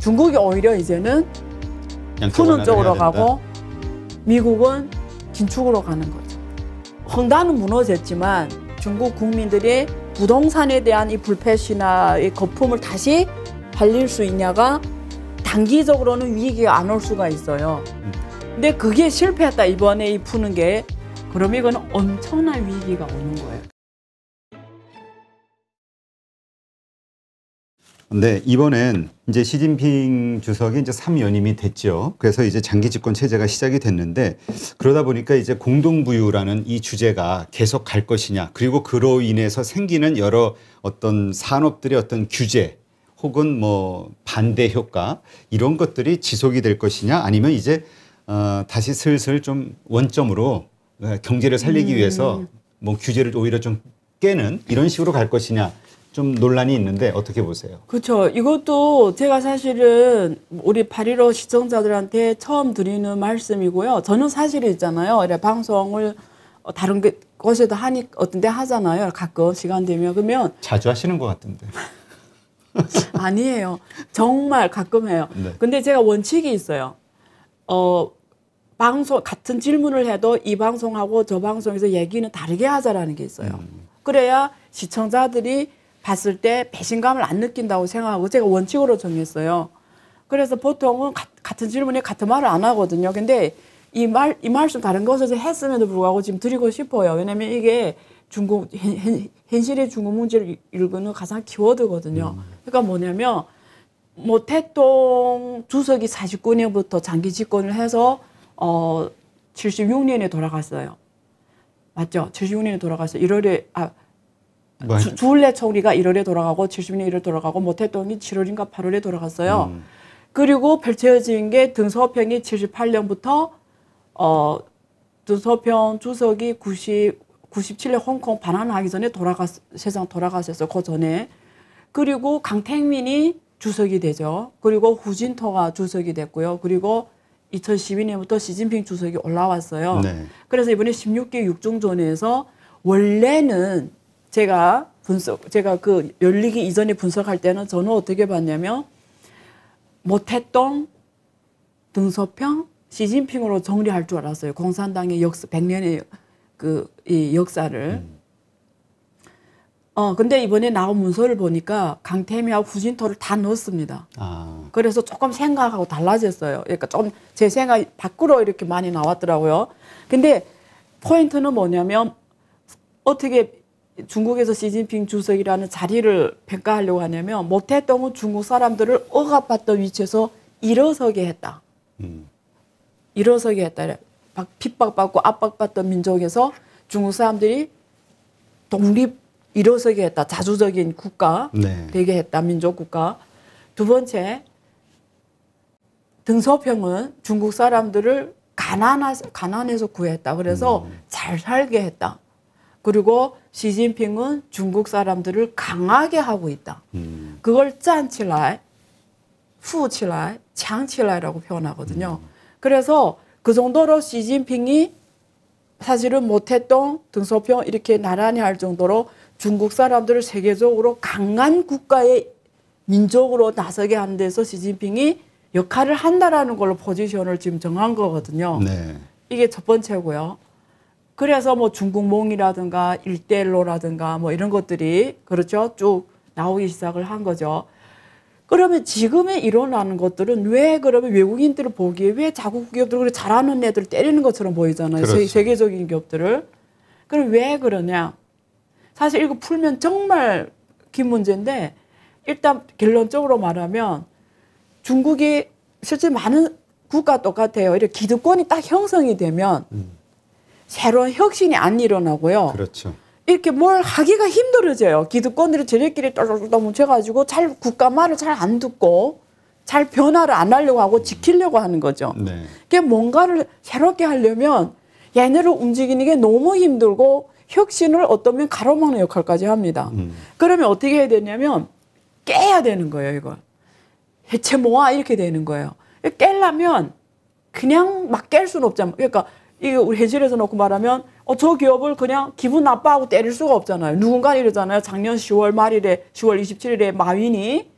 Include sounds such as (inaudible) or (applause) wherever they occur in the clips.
중국이 오히려 이제는 푸는 쪽으로 가고 미국은 긴축으로 가는 거죠. 헝다는 무너졌지만 중국 국민들이 부동산에 대한 이 불패시나 의 거품을 다시 발릴 수 있냐가 단기적으로는 위기가 안 올 수가 있어요. 근데 그게 실패했다 이번에 이 푸는 게 그럼 이건 엄청난 위기가 오는 거예요. 네, 이번엔 이제 시진핑 주석이 이제 3연임이 됐죠. 그래서 이제 장기 집권 체제가 시작이 됐는데 그러다 보니까 이제 공동부유라는 이 주제가 계속 갈 것이냐 그리고 그로 인해서 생기는 여러 어떤 산업들의 어떤 규제 혹은 뭐 반대 효과 이런 것들이 지속이 될 것이냐 아니면 이제 어, 다시 슬슬 좀 원점으로 어, 경제를 살리기 음. 위해서 뭐 규제를 오히려 좀 깨는 이런 식으로 갈 것이냐 좀 논란이 있는데 어떻게 보세요? 그렇죠. 이것도 제가 사실은 우리 8.15 시청자들한테 처음 드리는 말씀이고요. 저는 사실 이 있잖아요. 이래 방송을 다른 곳에도 하니 어떤데 하잖아요. 가끔 시간 되면 그러면 자주 하시는 것 같은데. (laughs) 아니에요. 정말 가끔 해요. 네. 근데 제가 원칙이 있어요. 어 방송 같은 질문을 해도 이 방송하고 저 방송에서 얘기는 다르게 하자라는 게 있어요. 음. 그래야 시청자들이 봤을 때 배신감을 안 느낀다고 생각하고 제가 원칙으로 정했어요. 그래서 보통은 가, 같은 질문에 같은 말을 안 하거든요. 근데 이 말, 이 말씀 다른 것에서 했음에도 불구하고 지금 드리고 싶어요. 왜냐면 이게 중국, 현, 현실의 중국 문제를 읽는 가장 키워드거든요. 음. 그러니까 뭐냐면, 뭐, 태동 주석이 49년부터 장기 집권을 해서, 어, 76년에 돌아갔어요. 맞죠? 76년에 돌아갔어요. 1월에, 아, 뭐 주, 주울레 총리가 1월에 돌아가고 70년 1월 돌아가고 모태동이 7월인가 8월에 돌아갔어요. 음. 그리고 펼쳐진 게 등서평이 78년부터 어 등서평 주석이 90 97년 홍콩 반환하기 전에 돌아갔 세상 돌아가셨어그 전에 그리고 강택민이 주석이 되죠. 그리고 후진토가 주석이 됐고요. 그리고 2012년부터 시진핑 주석이 올라왔어요. 네. 그래서 이번에 16개 육중전에서 원래는 제가 분석, 제가 그 열리기 이전에 분석할 때는 저는 어떻게 봤냐면 모태똥, 등서평 시진핑으로 정리할 줄 알았어요. 공산당의 역사, 백년의 그, 이 역사를. 음. 어, 근데 이번에 나온 문서를 보니까 강태미하고 후진토를 다 넣었습니다. 아. 그래서 조금 생각하고 달라졌어요. 그러니까 좀 제 생각이 밖으로 이렇게 많이 나왔더라고요. 근데 포인트는 뭐냐면 어떻게 중국에서 시진핑 주석이라는 자리를 평가하려고 하냐면 못했던 건 중국 사람들을 억압받던 위치에서 일어서게 했다. 음. 일어서게 했다. 막 핍박받고 압박받던 민족에서 중국 사람들이 독립 일어서게 했다. 자주적인 국가 네. 되게 했다. 민족 국가. 두 번째 등서평은 중국 사람들을 가난하, 가난해서 구했다. 그래서 음. 잘 살게 했다. 그리고 시진핑은 중국 사람들을 강하게 하고 있다. 음. 그걸 짠칠라이, 후칠라이, 장칠라이라고 표현하거든요. 음. 그래서 그 정도로 시진핑이 사실은 못했던 등소평 이렇게 나란히 할 정도로 중국 사람들을 세계적으로 강한 국가의 민족으로 나서게 한 데서 시진핑이 역할을 한다라는 걸로 포지션을 지금 정한 거거든요. 네. 이게 첫 번째고요. 그래서 뭐 중국몽이라든가 일대일로라든가 뭐 이런 것들이 그렇죠 쭉 나오기 시작을 한 거죠. 그러면 지금에 일어나는 것들은 왜 그러면 외국인들을 보기에 왜 자국 기업들을 잘하는 애들 을 때리는 것처럼 보이잖아요. 그 세계적인 기업들을. 그럼 왜 그러냐? 사실 이거 풀면 정말 긴 문제인데 일단 결론적으로 말하면 중국이 실제 많은 국가 똑같아요. 이렇게 기득권이 딱 형성이 되면 음. 새로운 혁신이 안 일어나고요. 그렇죠. 이렇게 뭘 하기가 힘들어져요. 기득권들이 저희끼리 똘똘똘 뭉쳐가지고 잘 국가 말을 잘 안 듣고 잘 변화를 안 하려고 하고 지키려고 하는 거죠. 네. 그게 뭔가를 새롭게 하려면 얘네를 움직이는 게 너무 힘들고 혁신을 어떠면 가로막는 역할까지 합니다. 음. 그러면 어떻게 해야 되냐면 깨야 되는 거예요, 이걸. 해체 모아 이렇게 되는 거예요. 깨려면 그냥 막 깰 수는 없잖아요. 그러니까 이게 우리 현실에서 놓고 말하면 어, 저 기업을 그냥 기분 나빠하고 때릴 수가 없잖아요. 누군가 이러잖아요. 작년 10월 말일에 10월 27일에 마윈이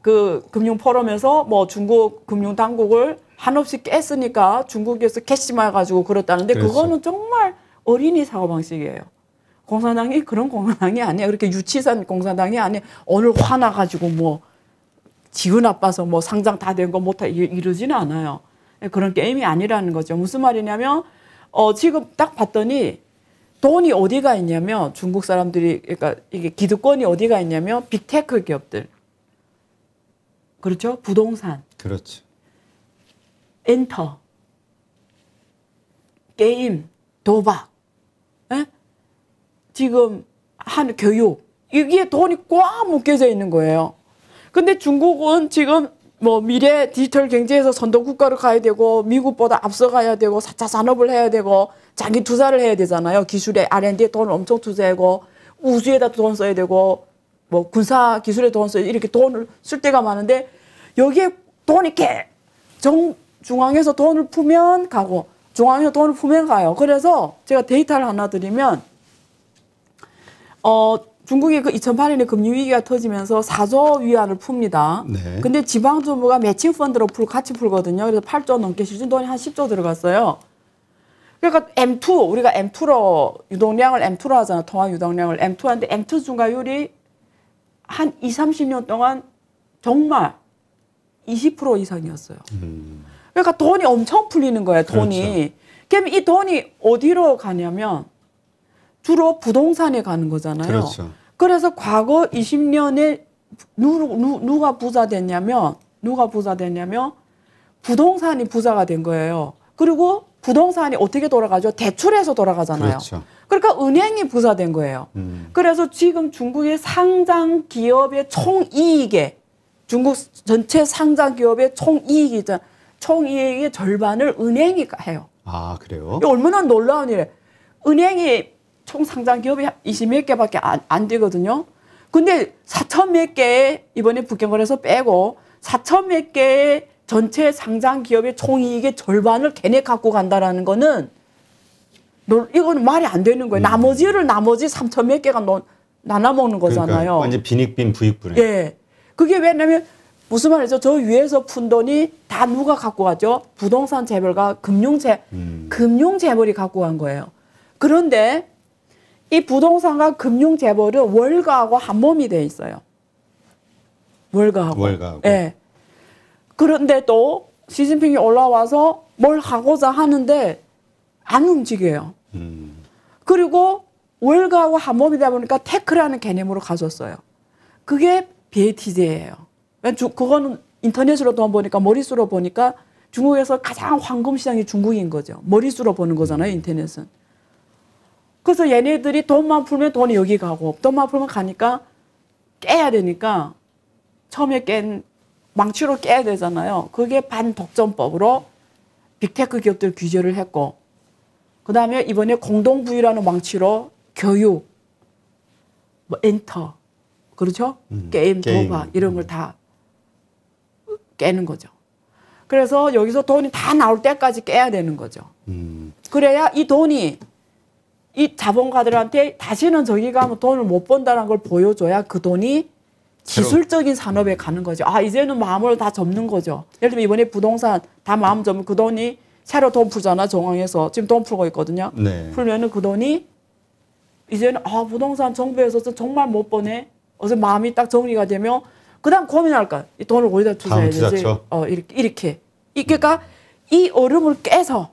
그 금융 포럼에서 뭐 중국 금융 당국을 한없이 깼으니까 중국에서 캐시마 가지고 그랬다는데 그렇지. 그거는 정말 어린이 사고 방식이에요. 공산당이 그런 공산당이 아니야. 그렇게 유치산 공산당이 아니야. 오늘 화나가지고 뭐 지은 나빠서뭐 상장 다 된 거 못하 이러지는 않아요. 예, 그런 게임이 아니라는 거죠. 무슨 말이냐면 어 지금 딱 봤더니 돈이 어디가 있냐면 중국 사람들이 그러니까 이게 기득권이 어디가 있냐면 빅테크 기업들. 그렇죠? 부동산. 그렇지. 엔터. 게임, 도박. 에? 예? 지금 한 교육. 이게 돈이 꽉 묶여져 있는 거예요. 근데 중국은 지금 뭐 미래 디지털 경제에서 선도 국가로 가야 되고 미국보다 앞서가야 되고 4차 산업을 해야 되고 자기 투자를 해야 되잖아요. 기술에 R&D에 돈을 엄청 투자하고 우주에다 돈 써야 되고 뭐 군사 기술에 돈 써야 이렇게 돈을 쓸 때가 많은데 여기에 돈이 게 정, 중앙에서 돈을 풀면 가고 중앙에서 돈을 풀면 가요. 그래서 제가 데이터를 하나 드리면 어 중국이 그 2008년에 금융위기가 터지면서 4조 위안을 풉니다. 네. 근데 지방정부가 매칭 펀드로 풀, 같이 풀거든요. 그래서 8조 넘게 실준 돈이 한 10조 들어갔어요. 그러니까 M2, 우리가 M2로, 유동량을 M2로 하잖아. 통화 유동량을 M2 한는데 M2 중과율이 한 20, 30년 동안 정말 20% 이상이었어요. 음. 그러니까 돈이 엄청 풀리는 거예요, 돈이. 그렇죠. 그럼 이 돈이 어디로 가냐면 주로 부동산에 가는 거잖아요. 그렇죠. 그래서 과거 20년에 누, 누, 가 부자 됐냐면 누가 부자 됐냐면 부동산이 부자가 된 거예요. 그리고 부동산이 어떻게 돌아가죠? 대출해서 돌아가잖아요. 그렇죠. 그러니까 은행이 부자 된 거예요. 음. 그래서 지금 중국의 상장 기업의 총 이익에 중국 전체 상장 기업의 총 이익이 총 이익의 절반을 은행이 해요. 아 그래요? 얼마나 놀라운 일에 은행이 총 상장 기업이 20 몇 개밖에 안, 안 되거든요. 근데 4천 몇개 이번에 북경거래소 빼고 4천 몇개 전체 상장 기업의 총이익의 절반을 걔네 갖고 간다라는 거는 이건 말이 안 되는 거예요. 음. 나머지를 나머지 3천 몇 개가 너, 나눠먹는 거잖아요. 그러니까 완전 빈익빈 부익부네. 예. 그게 왜냐면 무슨 말이죠? 저 위에서 푼 돈이 다 누가 갖고 가죠? 부동산 재벌과 금융 재 음. 금융 재벌이 갖고 간 거예요. 그런데 이 부동산과 금융 재벌은 월가하고 한 몸이 돼 있어요. 월가하고. 월가하고. 예. 그런데 또 시진핑이 올라와서 뭘 하고자 하는데 안 움직여요. 음. 그리고 월가하고 한 몸이다 보니까 테크라는 개념으로 가졌어요. 그게 BAT제예요. 그거는 인터넷으로 돈 보니까 머릿수로 보니까 중국에서 가장 황금 시장이 중국인 거죠. 머릿수로 보는 거잖아요, 음. 인터넷은. 그래서 얘네들이 돈만 풀면 돈이 여기 가고 돈만 풀면 가니까 깨야 되니까 처음에 깬 망치로 깨야 되잖아요. 그게 반독점법으로 빅테크 기업들 규제를 했고 그 다음에 이번에 공동부위라는 망치로 교육, 뭐 엔터, 그렇죠? 음, 게임, 게임, 도박 이런 걸다 음. 깨는 거죠. 그래서 여기서 돈이 다 나올 때까지 깨야 되는 거죠. 음. 그래야 이 돈이 이 자본가들한테 다시는 저기가 면 뭐 돈을 못 번다는 걸 보여줘야 그 돈이 기술적인 산업에 가는 거죠. 아 이제는 마음을 다 접는 거죠. 예를 들면 이번에 부동산 다 마음 접으면 그 돈이 새로 돈 풀잖아 정황에서 지금 돈 풀고 있거든요. 네. 풀면은 그 돈이 이제는 아 부동산 정부에서 정말 못 버네. 어서 마음이 딱 정리가 되면 그다음 고민할까. 이 돈을 어디다 투자해야 되지? 어 이렇게 이렇게. 그러니까 이 얼음을 깨서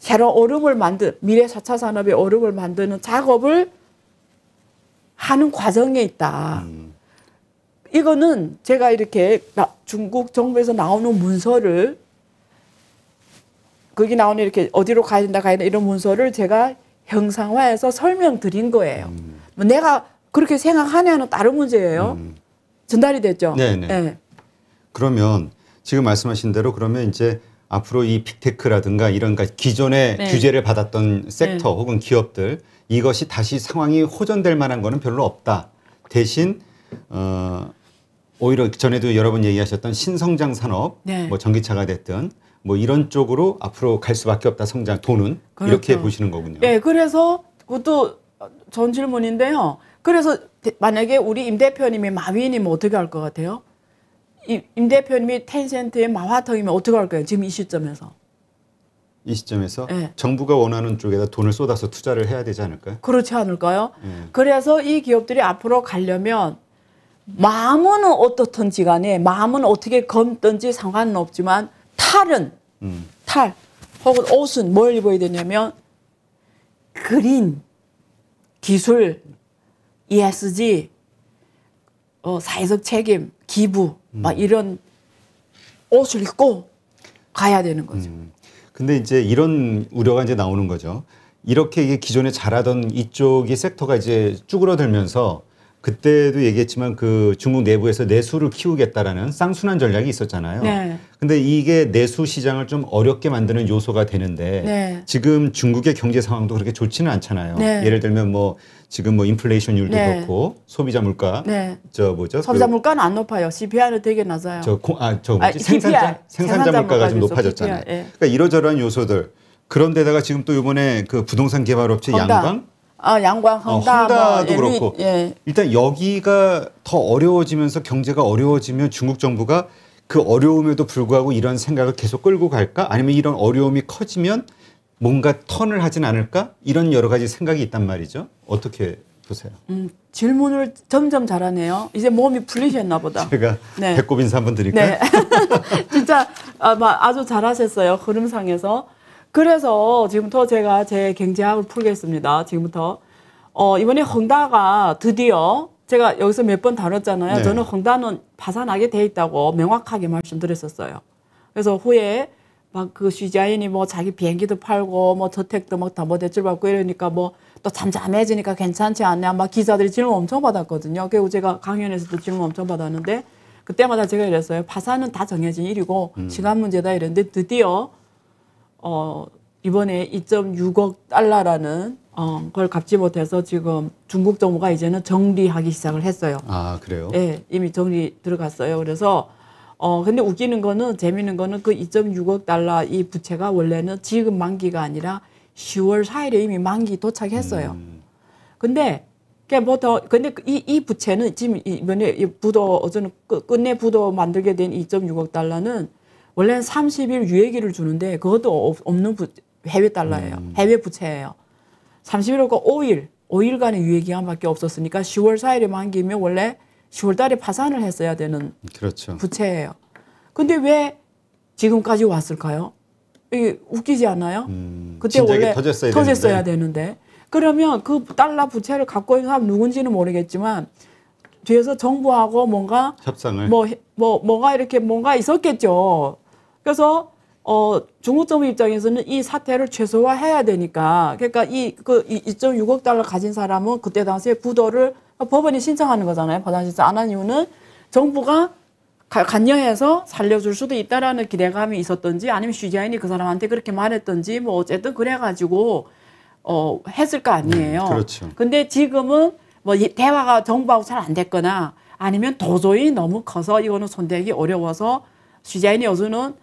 새로 운 얼음을 만든 미래 4차 산업의 얼음을 만드는 작업을 하는 과정에 있다. 음. 이거는 제가 이렇게 중국 정부에서 나오는 문서를 거기 나오는 이렇게 어디로 가야 된다 가야 된다 이런 문서를 제가 형상화해서 설명드린 거예요. 음. 뭐 내가 그렇게 생각하냐는 다른 문제예요. 음. 전달이 됐죠. 네네. 네. 그러면 지금 말씀하신 대로 그러면 이제 앞으로 이 빅테크라든가 이런 기존의 네. 규제를 받았던 섹터 네. 혹은 기업들 이것이 다시 상황이 호전될 만한 거는 별로 없다. 대신 어 오히려 전에도 여러분 얘기하셨던 신성장 산업, 네. 뭐 전기차가 됐든 뭐 이런 쪽으로 앞으로 갈 수밖에 없다 성장 돈은 그렇죠. 이렇게 보시는 거군요. 네, 그래서 그것도 전 질문인데요. 그래서 만약에 우리 임 대표님이 마윈이면 어떻게 할 것 같아요? 임 대표님이 텐센트의 마화턱이면 어떻게 할 거예요? 지금 이 시점에서. 이 시점에서 네. 정부가 원하는 쪽에다 돈을 쏟아서 투자를 해야 되지 않을까요? 그렇지 않을까요? 네. 그래서 이 기업들이 앞으로 가려면 마음은 어떻든지 간에 마음은 어떻게 검든지 상관은 없지만 탈은 음. 탈 혹은 옷은 뭘 입어야 되냐면 그린 기술 ESG 어, 사회적 책임, 기부 음. 막 이런 옷을 입고 가야 되는 거죠. 음. 근데 이제 이런 우려가 이제 나오는 거죠. 이렇게 이게 기존에 잘하던 이쪽이 섹터가 이제 쭈그러들면서 그때도 얘기했지만 그 중국 내부에서 내수를 키우겠다라는 쌍순환 전략이 있었잖아요. 네. 근데 이게 내수 시장을 좀 어렵게 만드는 요소가 되는데 네. 지금 중국의 경제 상황도 그렇게 좋지는 않잖아요. 네. 예를 들면 뭐 지금 뭐 인플레이션율도 네. 그렇고 소비자 물가 네. 저 뭐죠? 소비자 그, 물가는 안 높아요. CPI는 되게 낮아요. 저아저 아, 생산자 생산자 물가가 좀 높아졌잖아요. c 예. 그러니까 이러저러한 요소들 그런데다가 지금 또 이번에 그 부동산 개발업체 헌다. 양광 아, 양광, 헌다, 어, 뭐 도 그렇고 예. 일단 여기가 더 어려워지면서 경제가 어려워지면 중국 정부가 그 어려움에도 불구하고 이런 생각을 계속 끌고 갈까? 아니면 이런 어려움이 커지면 뭔가 턴을 하진 않을까? 이런 여러 가지 생각이 있단 말이죠. 어떻게 보세요? 음, 질문을 점점 잘하네요. 이제 몸이 풀리셨나 보다. 제가 네. 배꼽 인사 한 번 드릴까요? 네. (laughs) 진짜 아주 잘하셨어요. 흐름상에서. 그래서 지금부터 제가 제 경제학을 풀겠습니다. 지금부터. 어, 이번에 헝다가 드디어 제가 여기서 몇 번 다뤘잖아요. 네. 저는 헝단은 파산하게 돼 있다고 명확하게 말씀드렸었어요. 그래서 후에 막그 CGIN이 뭐 자기 비행기도 팔고 뭐 저택도 막 담보대출 뭐 받고 이러니까 뭐 또 잠잠해지니까 괜찮지 않냐 막 기자들이 질문 엄청 받았거든요. 그리고 제가 강연에서도 질문 엄청 받았는데 그때마다 제가 이랬어요. 파산은 다 정해진 일이고 음. 시간 문제다 이랬는데 드디어 어 이번에 2.6억 달러라는 어, 그걸 갚지 못해서 지금 중국 정부가 이제는 정리하기 시작을 했어요. 아, 그래요? 예, 이미 정리 들어갔어요. 그래서 어, 근데 웃기는 거는 재밌는 거는 그 2.6억 달러 이 부채가 원래는 지금 만기가 아니라 10월 4일에 이미 만기 도착했어요. 음. 근데 그보더 뭐 근데 그 이, 이 부채는 지금 이번에 이 부도 어쩌는 끝내 부도 만들게 된 2.6억 달러는 원래는 30일 유예기를 주는데 그것도 없는 부, 해외 달러예요. 음. 해외 부채예요. 31월과 5일, 5일간의 유예기간밖에 없었으니까 10월 4일에 만기면 원래 10월 달에 파산을 했어야 되는 그렇죠. 부채예요. 근데 왜 지금까지 왔을까요? 이 웃기지 않아요? 음, 그때 원래 터졌어야, 터졌어야 되는데. 되는데. 그러면 그 달러 부채를 갖고 있는 사람 누군지는 모르겠지만 뒤에서 정부하고 뭔가 협상을 뭐뭐 뭐, 뭐가 이렇게 뭔가 있었겠죠. 그래서 어, 중국정부 입장에서는 이 사태를 최소화해야 되니까 그러니까 이그 2.6억 달러 가진 사람은 그때 당시에 구도를 법원이 신청하는 거잖아요. 법원 신청 안한 이유는 정부가 간여해서 살려줄 수도 있다라는 기대감이 있었던지 아니면 c g i 니그 사람한테 그렇게 말했던지 뭐 어쨌든 그래가지고 어, 했을 거 아니에요. 음, 그렇죠. 근데 지금은 뭐 대화가 정부하고 잘 안 됐거나 아니면 도저히 너무 커서 이거는 손대기 어려워서 c g i 니 여수는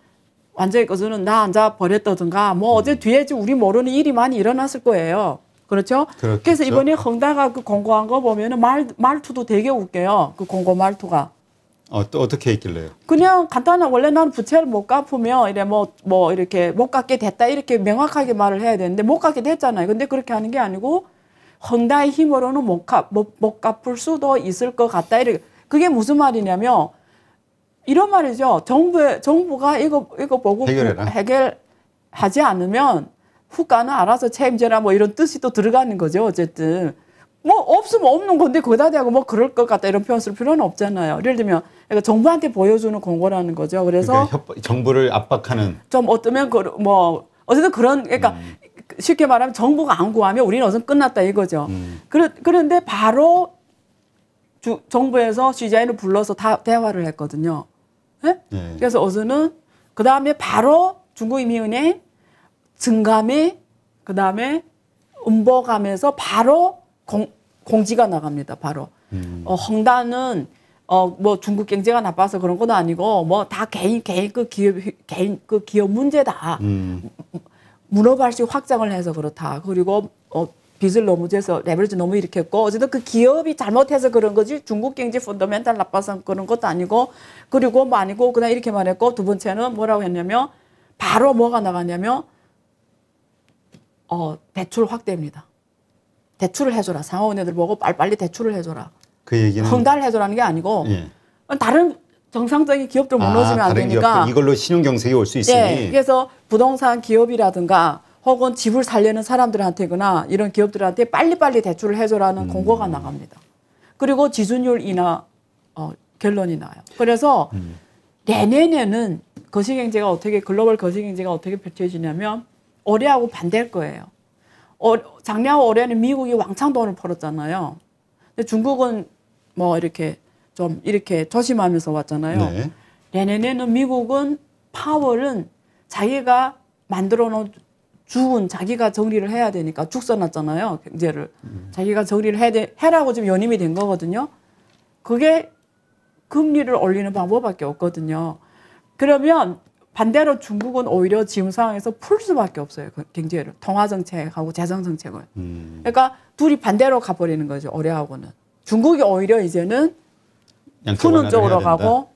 완전히 그거는 나 앉아 버렸다든가 뭐 어제 음. 뒤에 우리 모르는 일이 많이 일어났을 거예요. 그렇죠? 그렇겠죠? 그래서 이번에 헝다가 그 공고한 거 보면은 말 말투도 되게 웃겨요. 그 공고 말투가. 어, 또 어떻게 했길래요? 그냥 간단한 원래 난 부채를 못 갚으면 이래 뭐뭐 뭐 이렇게 못 갚게 됐다 이렇게 명확하게 말을 해야 되는데 못 갚게 됐잖아요. 근데 그렇게 하는 게 아니고 헝다의 힘으로는 못 갚, 못, 못 갚을 수도 있을 것 같다 이렇게. 그게 무슨 말이냐면 이런 말이죠. 정부 정부가 이거, 이거 보고 해결해라. 해결하지 않으면 후가는 알아서 책임져라 뭐 이런 뜻이 또 들어가는 거죠. 어쨌든. 뭐 없으면 없는 건데 거기다 대고 뭐 그럴 것 같다 이런 표현 쓸 필요는 없잖아요. 예를 들면 그러니까 정부한테 보여주는 공고라는 거죠. 그래서 그러니까 협, 정부를 압박하는 좀 어쩌면 그, 뭐 어쨌든 그런 그러니까 음. 쉽게 말하면 정부가 안 구하면 우리는 어서 끝났다 이거죠. 음. 그러, 그런데 바로 주, 정부에서 CJ를 불러서 다 대화를 했거든요. 예? 네? 그래서 어서는 그 다음에 바로 중국인민은행 증감이 그 다음에 음보감에서 바로 공, 공지가 나갑니다. 바로 음. 어, 헝다는 어, 뭐 중국 경제가 나빠서 그런 건 아니고 뭐 다 개인 개인 그 기업 개인 그 기업 문제다. 음. 문어발식 확장을 해서 그렇다. 그리고 어, 빚을 너무 져서 레버리지 너무 일으켰고 어쨌든 그 기업이 잘못해서 그런 거지 중국 경제 펀더멘탈 나빠서 그런 것도 아니고 그리고 뭐 아니고 그냥 이렇게말 했고 두 번째는 뭐라고 했냐면 바로 뭐가 나갔냐면 어 대출 확대입니다. 대출을 해줘라 상호은행들 보고 빨리빨리 대출을 해줘라. 그 얘기는 흥달 해줘라는 게 아니고 예. 다른 정상적인 기업들 아, 무너지면 아, 안 되니까 기업들. 이걸로 신용 경색이 올 수 있으니 예, 그래서 부동산 기업이라든가 혹은 집을 살려는 사람들한테거나 이런 기업들한테 빨리빨리 대출을 해줘라는 음. 공고가 나갑니다. 그리고 지준율 인하 어, 결론이 나요. 그래서 음. 내년에는 거시경제가 어떻게 글로벌 거시경제가 어떻게 펼쳐지냐면 올해하고 반대일 거예요. 어, 작년 올해는 미국이 왕창 돈을 벌었잖아요. 근데 중국은 뭐 이렇게 좀 이렇게 조심하면서 왔잖아요. 네. 내년에는 미국은 파월은 자기가 만들어 놓은 죽은 자기가 정리를 해야 되니까 죽 써놨잖아요. 경제를. 자기가 정리를 해야 돼, 해라고 지금 연임이 된 거거든요. 그게 금리를 올리는 방법밖에 없거든요. 그러면 반대로 중국은 오히려 지금 상황에서 풀 수밖에 없어요. 그 경제를. 통화정책하고 재정정책을. 음. 그러니까 둘이 반대로 가버리는 거죠. 올해하고는. 중국이 오히려 이제는 푸는 쪽으로 가고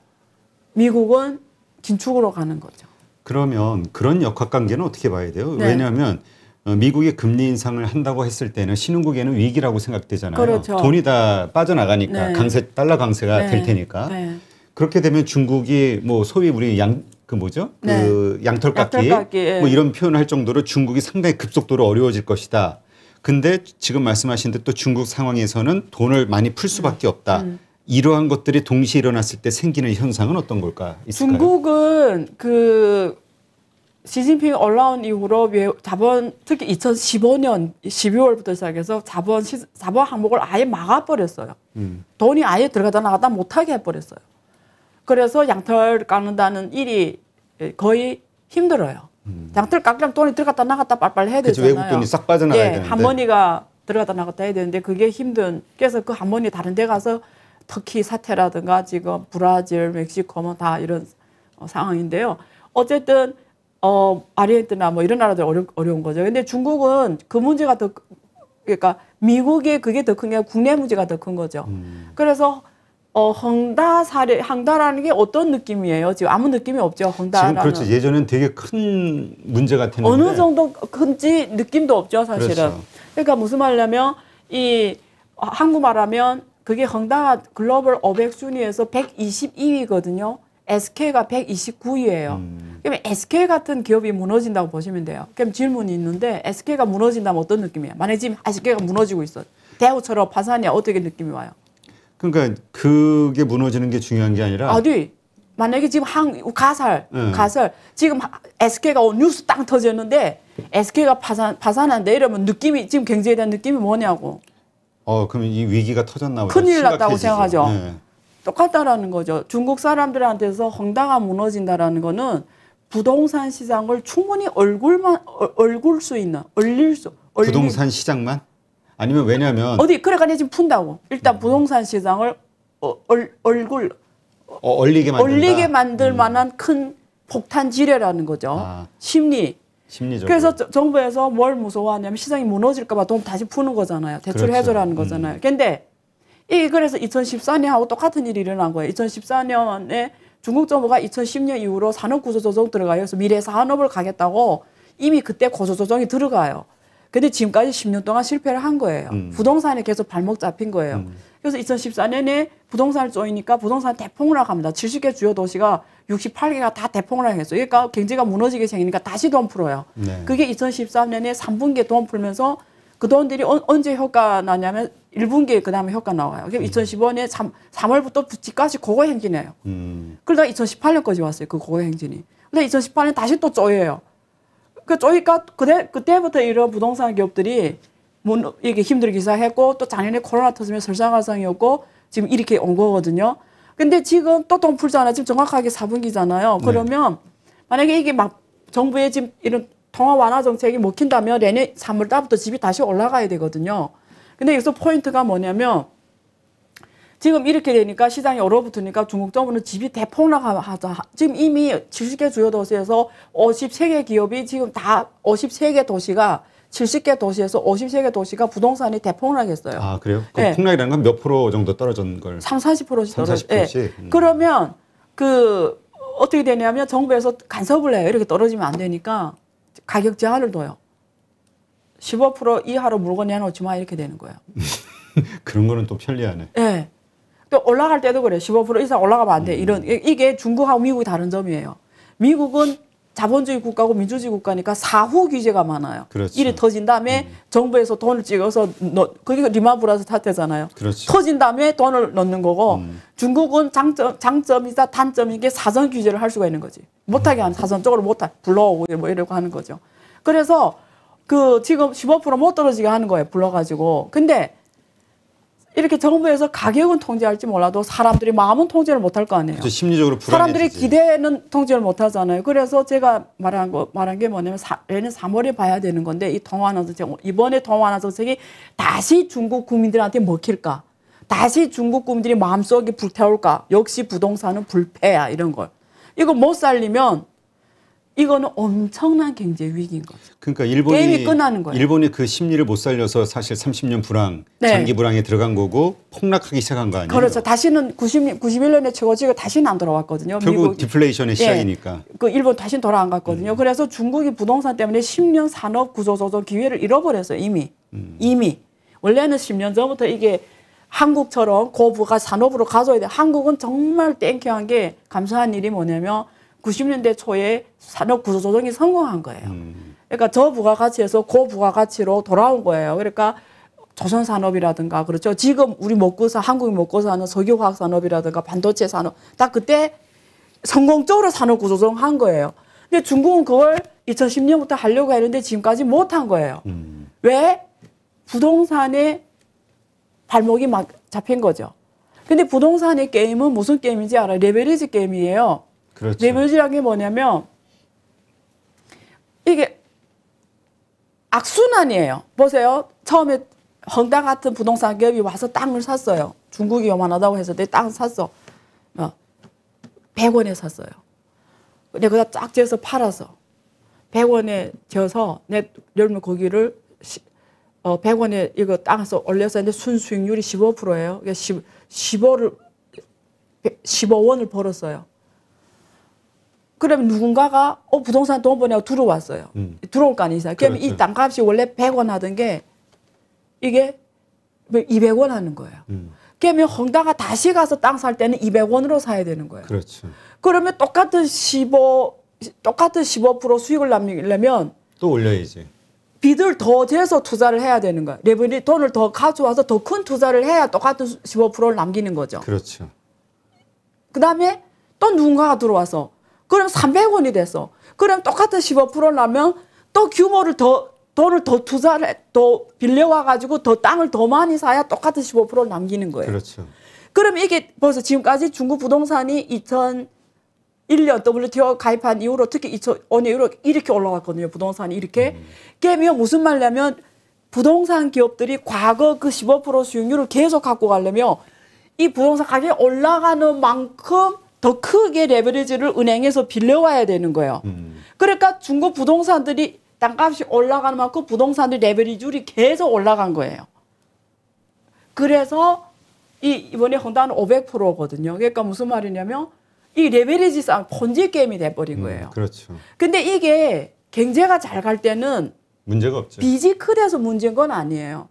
미국은 긴축으로 가는 거죠. 그러면 그런 역학관계는 어떻게 봐야 돼요? 네. 왜냐하면 어, 미국의 금리 인상을 한다고 했을 때는 신흥국에는 위기라고 생각되잖아요. 그렇죠. 돈이 다 빠져나가니까 네. 강세 달러 강세가 네. 될 테니까 네. 그렇게 되면 중국이 뭐 소위 우리 양 그 뭐죠 네. 그 양털깎이, 예. 뭐 이런 표현을 할 정도로 중국이 상당히 급속도로 어려워질 것이다. 근데 지금 말씀하신 듯또 중국 상황에서는 돈을 많이 풀 수밖에 없다. 음. 이러한 것들이 동시에 일어났을 때 생기는 현상은 어떤 걸까? 있을까요? 중국은 그 시진핑 올라온 이후로 자본 특히 2015년 12월부터 시작해서 자본 시, 자본 항목을 아예 막아버렸어요. 음. 돈이 아예 들어가다 나갔다 못하게 해버렸어요. 그래서 양털 깎는다는 일이 거의 힘들어요. 음. 양털 깎려면 돈이 들어갔다 나갔다 빨빨 해야 되잖아요. 외국 돈이 싹 빠져나가야 예, 되는데. 할머니가 들어갔다 나갔다 해야 되는데 그게 힘든. 그래서 그 할머니 다른 데 가서 터키 사태라든가 지금 브라질, 멕시코 뭐 다 이런 상황인데요. 어쨌든 어, 아르헨티나 뭐 이런 나라들 어려, 어려운 거죠. 근데 중국은 그 문제가 더 그러니까 미국의 그게 더 큰 게 국내 문제가 더 큰 거죠. 음. 그래서 어, 헝다 사례, 헝다라는 게 어떤 느낌이에요? 지금 아무 느낌이 없죠, 헝다라는. 지금 그렇죠. 예전엔 되게 큰 문제 같은데. 어느 정도 큰지 느낌도 없죠, 사실은. 그렇죠. 그러니까 무슨 말이냐면, 이, 한국말 하면 그게 헝다 글로벌 500 순위에서 122위거든요. SK가 129위예요. 음. 그럼 러 SK 같은 기업이 무너진다고 보시면 돼요. 그럼 질문이 있는데 SK가 무너진다면 어떤 느낌이에요? 만약 에 지금 SK가 무너지고 있어. 대우처럼 파산이야. 어떻게 느낌이 와요? 그러니까 그게 무너지는 게 중요한 게 아니라 아니 만약에 지금 한 가설 네. 가설 지금 SK가 뉴스 땅 터졌는데 SK가 파산 파산한데 이러면 느낌이 지금 경제에 대한 느낌이 뭐냐고. 어그러면이 위기가 터졌나 보다. 큰일 났다고 생각하죠. 네. 똑같다라는 거죠. 중국 사람들한테서 헝다가 무너진다라는 거는 부동산 시장을 충분히 얼굴만 얼굴 수 있는 얼릴 수 얼릴. 부동산 시장만 아니면 왜냐면 어디 그래가지고 지금 푼다고 일단 음. 부동산 시장을 어, 얼, 얼굴 어, 얼리게 만든다. 얼리게 만들 음. 만한 음. 큰 폭탄 지뢰라는 거죠 아, 심리 심리적 으로 그래서 정부에서 뭘 무서워하냐면 시장이 무너질까봐 돈 다시 푸는 거잖아요 대출 그렇죠. 해줘라는 음. 거잖아요 음. 근데 이 그래서 2014년하고 똑같은 일이 일어난 거예요 2014년에 중국 정부가 2010년 이후로 산업 구조조정 들어가요. 그래서 미래 산업을 가겠다고 이미 그때 구조조정이 들어가요. 근데 지금까지 10년 동안 실패를 한 거예요. 음. 부동산에 계속 발목 잡힌 거예요. 음. 그래서 2014년에 부동산을 쪼이니까 부동산 대폭락 합니다. 70개 주요 도시가 68개가 다 대폭을 했어요. 그러니까 경제가 무너지게 생기니까 다시 돈 풀어요. 네. 그게 2013년에 3분기에 돈 풀면서 그 돈들이 언제 효과 나냐면 1분기에 그 다음에 효과 나와요. 그럼 음. 2015년에 3, 3월부터 부월까지 고거 행진이에요. 음. 그러다 2018년까지 왔어요. 그 고거 행진이. 근데 2018년 다시 또 쪼여요. 그 쪼이니까 그때, 그때부터 이런 부동산 기업들이 뭐 이게 힘들게 시작했고 또 작년에 코로나 터지면 설상가상이었고 지금 이렇게 온 거거든요. 근데 지금 또 돈 풀잖아요. 지금 정확하게 4분기잖아요. 그러면 네. 만약에 이게 막 정부의 지금 이런 통화 완화 정책이 먹힌다면 내년 3월 달부터 집이 다시 올라가야 되거든요. 근데 여기서 포인트가 뭐냐면 지금 이렇게 되니까 시장이 얼어붙으니까 중국 정부는 집이 대폭락하자. 지금 이미 70개 주요 도시에서 53개 기업이 지금 다 53개 도시가 70개 도시에서 53개 도시가 부동산이 대폭락했어요. 아, 그래요? 네. 폭락이라는 건 몇 프로 정도 떨어진 걸? 3, 40%씩 떨어졌어요. 네. 음. 그러면 그 어떻게 되냐면 정부에서 간섭을 해요. 이렇게 떨어지면 안 되니까 가격 제한을 둬요. 15% 이하로 물건내놓지마 이렇게 되는 거예요. (laughs) 그런 거는 또 편리하네. 네. 또 올라갈 때도 그래. 15% 이상 올라가면 안 돼. 음. 이런 이게 중국하고 미국이 다른 점이에요. 미국은 자본주의 국가고 민주주의 국가니까 사후 규제가 많아요. 그렇죠. 일이 터진 다음에 음. 정부에서 돈을 찍어서 넣, 그게 리마브라스 사태잖아요. 그렇죠. 터진 다음에 돈을 넣는 거고 음. 중국은 장점, 장점이자 단점인 게 사전 규제를 할 수가 있는 거지. 못하게 하는 음. 사전적으로 못하 불러오고 뭐 이러고 하는 거죠. 그래서 그 지금 15%못 떨어지게 하는 거예요. 불러가지고. 근데 이렇게 정부에서 가격은 통제할지 몰라도 사람들이 마음은 통제를 못할 거 아니에요. 그렇죠. 심리적으로 사람들이 기대는 통제를 못 하잖아요. 그래서 제가 말한 거 말한 게 뭐냐면 사, 얘는 3월에 봐야 되는 건데 이 통화나 정책 이번에 통화나 정책이 다시 중국 국민들한테 먹힐까? 다시 중국 국민들이 마음속에 불태울까? 역시 부동산은 불패야 이런 걸. 이거 못 살리면 이거는 엄청난 경제 위기인 거죠. 그러니까 일본이 게임이 끝나는 거예요. 일본이 그 심리를 못 살려서 사실 30년 불황, 네. 장기 불황에 들어간 거고 폭락하기 시작한 거 아니에요? 그렇죠. 다시는 90, 91년에 최고치가 다시는 안 돌아왔거든요. 결국 미국, 디플레이션의 예. 시작이니까. 예, 그 일본 다시 돌아안 갔거든요. 음. 그래서 중국이 부동산 때문에 10년 산업 구조조정 기회를 잃어버렸어 이미. 음. 이미. 원래는 10년 전부터 이게 한국처럼 고부가 산업으로 가져야 돼. 한국은 정말 땡큐한 게 감사한 일이 뭐냐면 90년대 초에 산업 구조조정이 성공한 거예요. 음. 그러니까 저 부가가치에서 고 부가가치로 돌아온 거예요. 그러니까 조선 산업이라든가 그렇죠. 지금 우리 먹고 사 한국이 먹고 사는 석유화학 산업이라든가 반도체 산업 딱 그때 성공적으로 산업 구조조정한 거예요. 근데 중국은 그걸 2010년부터 하려고 했는데 지금까지 못 한 거예요. 음. 왜? 부동산에 발목이 막 잡힌 거죠. 근데 부동산의 게임은 무슨 게임인지 알아요? 레벨리지 게임이에요. 그렇죠. 레버리지란 게 뭐냐면 이게 악순환이에요. 보세요. 처음에 헝다 같은 부동산 기업이 와서 땅을 샀어요. 중국이 요만하다고 해서 내 땅 샀어. 100원에 어, 샀어요. 근데 쫙 재서 팔아서 100원에 재서 내 열무 고기를 100원에 어, 이거 땅에서 올려서 는데 순수익률이 15%예요. 그러니까 15를 15원을 벌었어요. 그러면 누군가가 어 부동산 돈보내고 들어왔어요. 음. 들어올 거 아니세요. 그러면 그렇죠. 이 땅값이 원래 100원 하던 게 이게 200원 뭐 하는 거예요. 음. 그러면 헝다가 다시 가서 땅 살 때는 200원으로 사야 되는 거예요. 그렇죠. 그러면 똑같은 15 똑같은 15% 수익을 남기려면 또 올려야지. 빚을 더 재서 투자를 해야 되는 거예요. 레버리 돈을 더 가져와서 더 큰 투자를 해야 똑같은 15%를 남기는 거죠. 그렇죠. 그다음에 또 누군가가 들어와서 그럼 300원이 돼서 그럼 똑같은 15% 나면 또 규모를 더 돈을 더 투자를 더 빌려와 가지고 더 땅을 더 많이 사야 똑같은 15%를 남기는 거예요. 그렇죠. 그럼 이게 벌써 지금까지 중국 부동산이 2001년 WTO 가입한 이후로 특히 2005년 이후로 이렇게 올라왔거든요. 부동산이 이렇게. 게임이 무슨 말냐면 부동산 기업들이 과거 그 15% 수익률을 계속 갖고 가려면 이 부동산 가격이 올라가는 만큼 더 크게 레버리지를 은행에서 빌려와야 되는 거예요. 음. 그러니까 중국 부동산들이 땅값이 올라가는 만큼 부동산들 레버리지율이 계속 올라간 거예요. 그래서 이 이번에 헌다는 500%거든요. 그러니까 무슨 말이냐면 이 레버리지 상 폰지 게임이 돼버린 음, 거예요. 음, 그렇죠. 근데 이게 경제가 잘 갈 때는 문제가 없죠. 빚이 크대서 문제인 건 아니에요.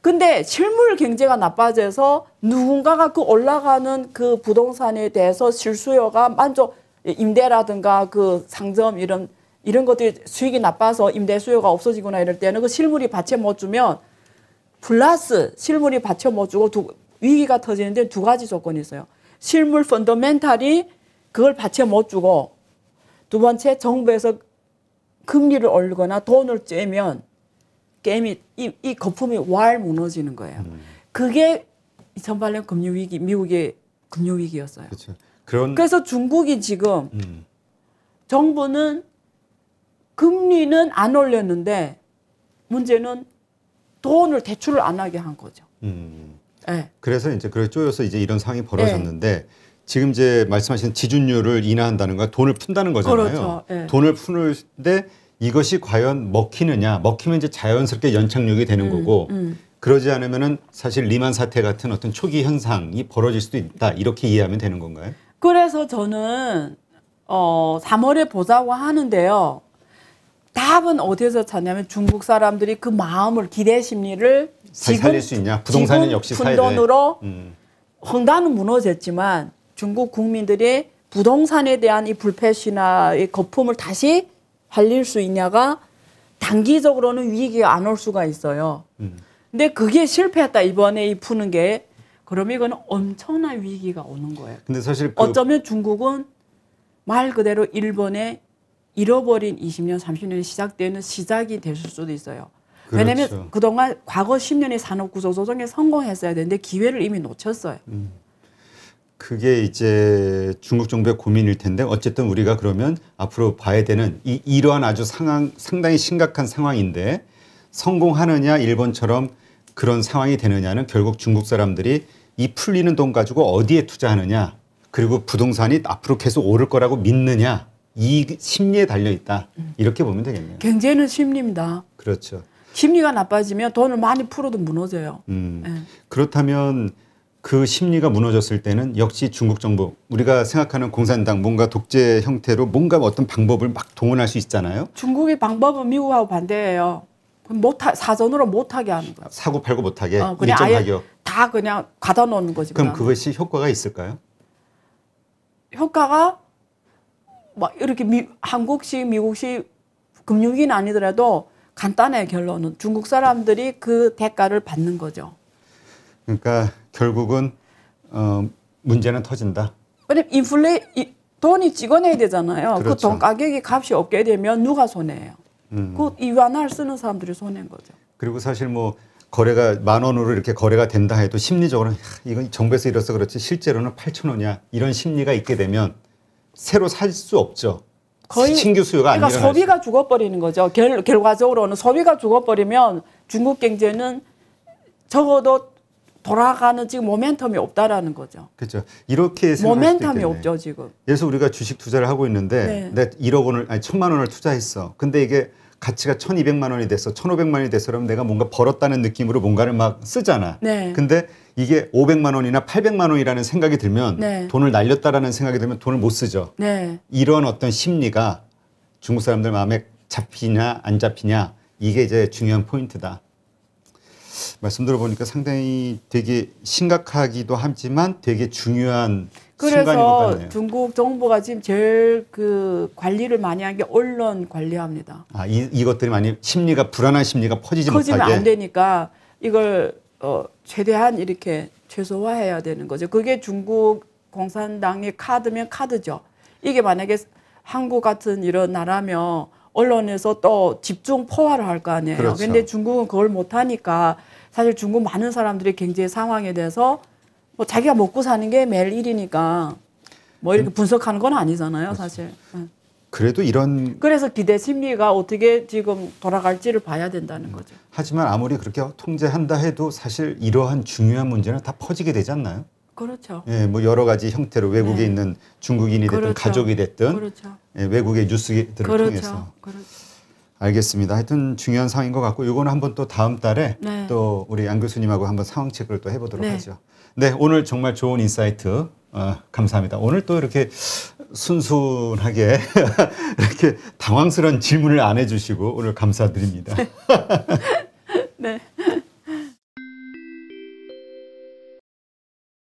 근데 실물 경제가 나빠져서 누군가가 그 올라가는 그 부동산에 대해서 실수요가 만족 임대라든가 그 상점 이런 이런 것들이 수익이 나빠서 임대 수요가 없어지거나 이럴 때는 그 실물이 받쳐 못 주면 플러스 실물이 받쳐 못 주고 두, 위기가 터지는데 두 가지 조건이 있어요. 실물 펀더멘탈이 그걸 받쳐 못 주고 두 번째 정부에서 금리를 올리거나 돈을 쬐면 게임이 이, 이 거품이 왈 무너지는 거예요. 음. 그게 2008년 금융 위기 미국의 금융 위기였어요. 그런 그래서 중국이 지금 음. 정부는 금리는 안 올렸는데 문제는 돈을 대출을 안 하게 한 거죠. 음. 네. 그래서 이제 그걸 쪼여서 이제 이런 상황이 벌어졌는데 네. 지금 이제 말씀하신 지준율을 인하한다는 건 돈을 푼다는 거잖아요. 그렇죠. 네. 돈을 푸는데 이것이 과연 먹히느냐 먹히면 이제 자연스럽게 연착륙이 되는 음, 거고 음. 그러지 않으면은 사실 리만 사태 같은 어떤 초기 현상이 벌어질 수도 있다 이렇게 이해하면 되는 건가요? 그래서 저는 어 3월에 보자고 하는데요. 답은 어디에서 찾냐면 중국 사람들이 그 마음을 기대 심리를 지금 살릴 수 있냐? 부동산은 역시 사야 돈으로 헝다는 음. 무너졌지만 중국 국민들이 부동산에 대한 이 불패시나 의 거품을 다시 할릴수 있냐가 단기적으로는 위기가 안 올 수가 있어요. 음. 근데 그게 실패했다 이번에 이 푸는 게 그럼 이건 엄청난 위기가 오는 거예요. 근데 사실 그... 어쩌면 중국은 말 그대로 일본의 잃어버린 20년, 30년이 시작되는 시작이 될 수도 있어요. 그렇죠. 왜냐하면 그동안 과거 10년의 산업 구조 조정에 성공했어야 되는데 기회를 이미 놓쳤어요. 음. 그게 이제 중국 정부의 고민일 텐데 어쨌든 우리가 그러면 앞으로 봐야 되는 이 이러한 아주 상황 상당히 심각한 상황인데 성공하느냐 일본처럼 그런 상황이 되느냐는 결국 중국 사람들이 이 풀리는 돈 가지고 어디에 투자하느냐 그리고 부동산이 앞으로 계속 오를 거라고 믿느냐 이 심리에 달려 있다 이렇게 보면 되겠네요. 경제는 심리입니다. 그렇죠. 심리가 나빠지면 돈을 많이 풀어도 무너져요. 음, 네. 그렇다면 그 심리가 무너졌을 때는 역시 중국 정부 우리가 생각하는 공산당 뭔가 독재 형태로 뭔가 어떤 방법을 막 동원할 수 있잖아요. 중국의 방법은 미국하고 반대예요. 못 하, 사전으로 못하게 하는 거야. 사고 팔고 못하게 어, 일정 가격. 다 그냥 가다 놓는 거지. 그럼 그냥. 그것이 효과가 있을까요? 효과가 막 뭐 이렇게 미, 한국식 미국식 금융위 아니더라도 간단해 결론은 중국 사람들이 그 대가를 받는 거죠. 그러니까 결국은 어, 문제는 터진다. 왜냐면 인플레 돈이 찍어내야 되잖아요. 그돈 그렇죠. 그 가격이 값이 없게 되면 누가 손해예요? 음. 그이 완화를 쓰는 사람들이 손해인 거죠. 그리고 사실 뭐 거래가 만 원으로 이렇게 거래가 된다 해도 심리적으로 이건 정부에서 이래서 그렇지 실제로는 8천 원이야 이런 심리가 있게 되면 새로 살 수 없죠. 거의 신규 수요가 그러니까 소비가 수. 죽어버리는 거죠. 결, 결과적으로는 소비가 죽어버리면 중국 경제는 적어도 돌아가는 지금 모멘텀이 없다라는 거죠. 그렇죠. 이렇게 모멘텀이 없죠 지금. 그래서 우리가 주식 투자를 하고 있는데 네. 내 1억 원을 아니 천만 원을 투자했어. 근데 이게 가치가 천이백만 원이 돼서 천오백만 원이 돼서 그면 내가 뭔가 벌었다는 느낌으로 뭔가를 막 쓰잖아. 네. 근데 이게 오백만 원이나 팔백만 원이라는 생각이 들면 네. 돈을 날렸다라는 생각이 들면 돈을 못 쓰죠. 네. 이런 어떤 심리가 중국 사람들 마음에 잡히냐 안 잡히냐 이게 이제 중요한 포인트다. 말씀 들어보니까 상당히 되게 심각하기도 하지만 되게 중요한 그래서 중국 정부가 지금 제일 그 관리를 많이 한 게 언론 관리합니다. 아, 이, 이것들이 많이 심리가 불안한 심리가 퍼지지 퍼지면 못하게. 안 되니까 이걸 어, 최대한 이렇게 최소화해야 되는 거죠. 그게 중국 공산당의 카드면 카드죠. 이게 만약에 한국 같은 이런 나라면 언론에서 또 집중 포화를 할 거 아니에요. 그렇 근 중국은 그걸 못 하니까 사실 중국 많은 사람들이 경제 상황에 대해서 뭐 자기가 먹고 사는 게 매일 일이니까 뭐 이렇게 음. 분석하는 건 아니잖아요, 그렇죠. 사실. 네. 그래도 이런 그래서 기대 심리가 어떻게 지금 돌아갈지를 봐야 된다는 음. 거죠. 하지만 아무리 그렇게 통제한다 해도 사실 이러한 중요한 문제는 다 퍼지게 되지 않나요? 그렇죠. 예, 뭐 여러 가지 형태로 외국에 네. 있는 중국인이 됐든 그렇죠. 가족이 됐든 그렇죠. 예, 외국의 뉴스들을 그렇죠. 통해서. 그렇죠. 알겠습니다. 하여튼 중요한 상황인 것 같고 이거는 한번 또 다음 달에 네. 또 우리 양 교수님하고 한번 상황 체크를 또 해보도록 네. 하죠. 네, 오늘 정말 좋은 인사이트 어, 감사합니다. 오늘 또 이렇게 순순하게 (laughs) 이렇게 당황스러운 질문을 안 해주시고 오늘 감사드립니다. (laughs) 네. (laughs)